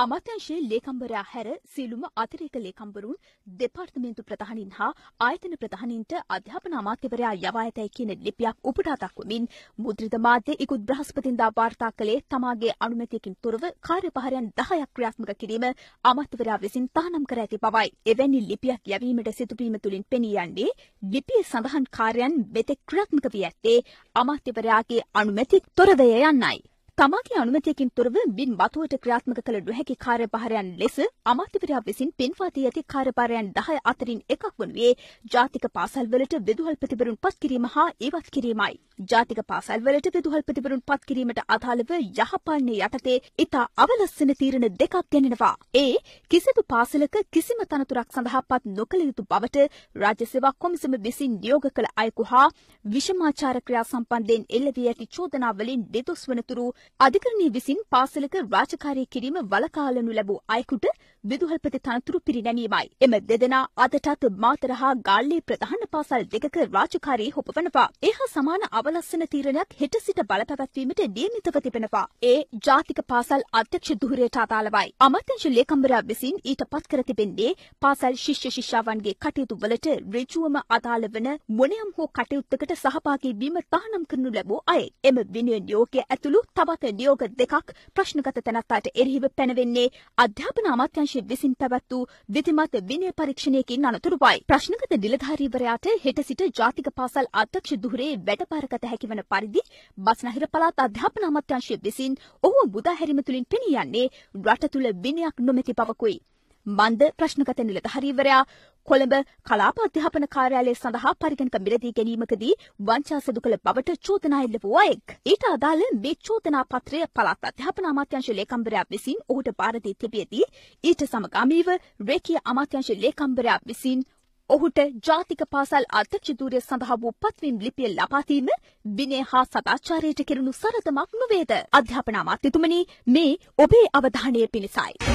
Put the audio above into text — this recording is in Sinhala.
අමාත්‍යංශයේ ලේකම්බරයා හැර සියලුම අතිරේක ලේකම්වරුන් දෙපාර්තමේන්තු ප්‍රධානින් හා ආයතන ප්‍රධානින්ට අධ්‍යාපන අමාත්‍යවරයා යවා ඇතැයි කියන ලිපියක් උපුටා දක්වමින් මුද්‍රිත මාධ්‍ය ඉකුත් බ්‍රහස්පතින්දා වාර්තා කළේ තමාගේ අනුමැතියකින් තොරව කාර්යභාරයන් 10ක් ක්‍රියාත්මක කිරීම අමාත්‍යවරයා විසින් තහනම් කර ඇති බවයි. එවැනි ලිපියක් යැවීමට සිදුවීම තුලින් පෙනී යන්නේ ලිපියේ සඳහන් කාර්යයන් මෙතෙක් ක්‍රියාත්මක වී ඇත්තේ අමාත්‍යවරයාගේ අනුමැතියෙන් තොරවය යන්නයි. තමාගේ අනුමතියකින් තොරව මින් මතුවට ක්‍රියාත්මක කළ නොහැකි කාර්යභාරයන් ලෙස අමාත්‍යවරයා විසින් පෙන්වා දී ඇති කාර්යභාරයන් 10 අතරින් එකක් වනුයේ ජාතික පාසල්වලට විදුහල්පතිවරුන් පත් කිරීම හා ඉවත් කිරීමයි. ජාතික පාසල්වලට විදුහල්පතිවරුන් පත් කිරීමට අදාළව යහපාලනය යටතේ ඉතා අවලස්සන තීරණ දෙකක් ගැනෙනවා. ඒ කිසිදු පාසලක කිසිම තනතුරක් සඳහා පත් නොකළ යුතු බවට රාජ්‍ය සේවා කොමිසම විසින් නියෝග කළ අයෙකු හා විෂමාචාර ක්‍රියා සම්බන්ධයෙන් එල්ල වී ඇති චෝදනාවලින් දෙදොස් වනතුරු අධිකරණය විසින් පාසලක රාජකාරය කිරීම වලකාලනු ලැබූ අයකුට විදුහල්පති තනතුරු පිරිනැමීමයි. එම දෙදෙනා අදටත් මාතරහා ගාල්ලේ ප්‍රධාන පාසල් දෙකක රාජකාරී හොපවනවා. එහා සමාන අවලස්සන තීරණයක් හෙට සිට බලපැවැත්වීමට නියමිතව තිබෙනවා. ඒ ජාතික පාසල් අධ්‍යක්ෂ දුහරයට අදාළවයි. අමාත්‍යංශ ලේකම්වරයා විසින් ඊට පත් කර තිබෙන්නේ පාසල් ශිෂ්‍ය ශිෂ්‍යාවන්ගේ කටයුතු වලට ඍජුවම අදාළ වන මොනියම් හෝ කටයුත්තකට සහභාගී වීම තහනම් කරනු ලැබූ අය. එම විනය නියෝගය ඇතුළු තව තවත් නියෝග දෙකක් ප්‍රශ්නගත තැනැත්තාට එරහිව පැනවෙන්නේ අධ්‍යාපන අමාත්‍යංශය විසින් පැවැත් වූ විධිමත් විනය පරීක්ෂණයකින් අනතුරුවයි. ප්‍රශ්නගත නිලධාරීවරයාට හෙට සිට ජාතික පාසල් අධ්‍යක්ෂ දුහරේ වැඩපාරගත හැකිවන පරිදි බස්නහිර පළාත් අධ්‍යාපන අමාත්‍යංශය විසින් ඔහු මුදාහැරීම තුළින් පෙනී යන්නේ රට තුළ විනයක් නොමැති බවකුයි. මන්ද ප්‍රශ්නගත නිලධහරීවරයා කොළඹ කලාප අධ්‍යාපන කාර්යාලය සඳහා පරිගණක මිලදී ගැනීමකදී වංචා සිදු කළ බවට චෝදනා එල්ල වූ අයෙක්. ඊට අදාළ මේ චෝදනා පත්‍රය පළාත් අධ්‍යාපන අමාත්‍යංශ ලේකම්වරයා විසින් ඔහුට බාර දී තිබියදී ඊට සමගාමීව රේඛීය අමාත්‍යංශ ලේකම්වරයා විසින් ඔහුට ජාතික පාසල් අධ්‍යක්ෂදූරය සඳහා වූ පත්වීම් ලිපිය ලබාදීම විනේ හා සදාචාරයට කෙරුණු සරතමක් නොවේද. අධ්‍යාපන අමාත්‍යතුමනි මේ ඔබේ අවධානය පිණිසයි.